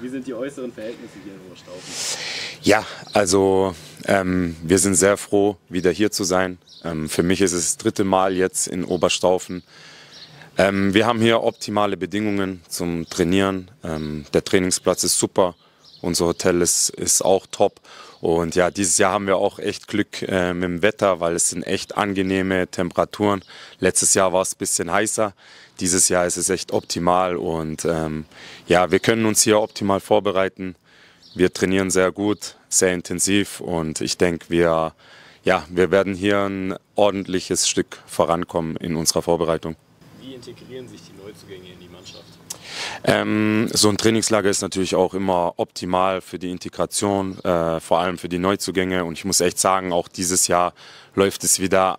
Wie sind die äußeren Verhältnisse hier in Oberstaufen? Ja, also ähm, wir sind sehr froh, wieder hier zu sein. Ähm, für mich ist es das dritte Mal jetzt in Oberstaufen. Ähm, wir haben hier optimale Bedingungen zum Trainieren. Ähm, der Trainingsplatz ist super. Unser Hotel ist, ist auch top. Und ja, dieses Jahr haben wir auch echt Glück äh, mit dem Wetter, weil es sind echt angenehme Temperaturen. Letztes Jahr war es ein bisschen heißer, dieses Jahr ist es echt optimal und ähm, ja, wir können uns hier optimal vorbereiten. Wir trainieren sehr gut, sehr intensiv und ich denke, wir, ja, wir werden hier ein ordentliches Stück vorankommen in unserer Vorbereitung integrieren sich die Neuzugänge in die Mannschaft? Ähm, so ein Trainingslager ist natürlich auch immer optimal für die Integration, äh, vor allem für die Neuzugänge. Und ich muss echt sagen, auch dieses Jahr läuft es wieder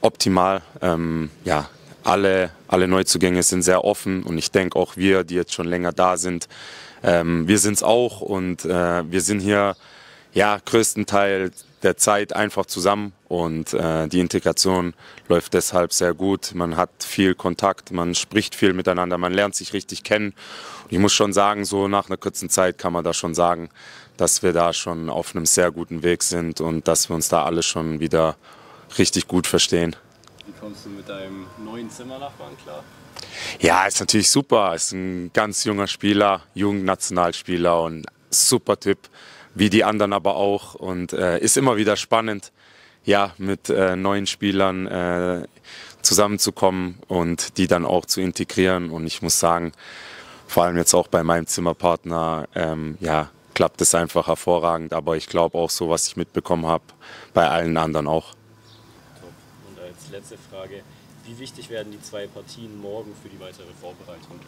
optimal. Ähm, ja, alle, alle Neuzugänge sind sehr offen und ich denke auch wir, die jetzt schon länger da sind, ähm, wir sind es auch und äh, wir sind hier ja größtenteils der Zeit einfach zusammen und äh, die Integration läuft deshalb sehr gut. Man hat viel Kontakt, man spricht viel miteinander, man lernt sich richtig kennen. Und ich muss schon sagen, so nach einer kurzen Zeit kann man da schon sagen, dass wir da schon auf einem sehr guten Weg sind und dass wir uns da alle schon wieder richtig gut verstehen. Wie kommst du mit deinem neuen Zimmernachbarn klar? Ja, ist natürlich super. Ist ein ganz junger Spieler, Jugendnationalspieler und super Typ wie die anderen aber auch und äh, ist immer wieder spannend, ja, mit äh, neuen Spielern äh, zusammenzukommen und die dann auch zu integrieren. Und ich muss sagen, vor allem jetzt auch bei meinem Zimmerpartner, ähm, ja, klappt es einfach hervorragend. Aber ich glaube auch so, was ich mitbekommen habe, bei allen anderen auch. Top. Und als letzte Frage, wie wichtig werden die zwei Partien morgen für die weitere Vorbereitung?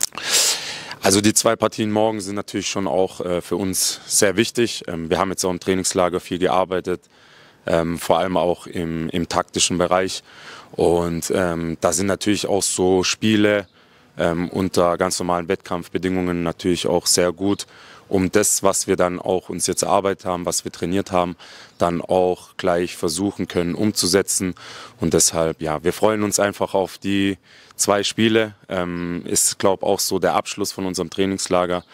Also die zwei Partien morgen sind natürlich schon auch äh, für uns sehr wichtig. Ähm, wir haben jetzt auch im Trainingslager viel gearbeitet, ähm, vor allem auch im, im taktischen Bereich. Und ähm, da sind natürlich auch so Spiele ähm, unter ganz normalen Wettkampfbedingungen natürlich auch sehr gut um das, was wir dann auch uns jetzt erarbeitet haben, was wir trainiert haben, dann auch gleich versuchen können umzusetzen. Und deshalb, ja, wir freuen uns einfach auf die zwei Spiele. Ähm, ist, glaube auch so der Abschluss von unserem Trainingslager.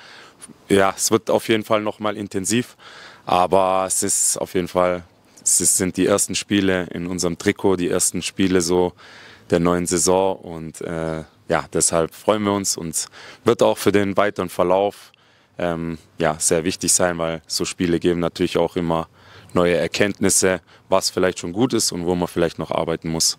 Ja, es wird auf jeden Fall nochmal intensiv, aber es ist auf jeden Fall, es sind die ersten Spiele in unserem Trikot, die ersten Spiele so der neuen Saison und äh, ja, deshalb freuen wir uns und wird auch für den weiteren Verlauf ähm, ja, sehr wichtig sein, weil so Spiele geben natürlich auch immer neue Erkenntnisse, was vielleicht schon gut ist und wo man vielleicht noch arbeiten muss.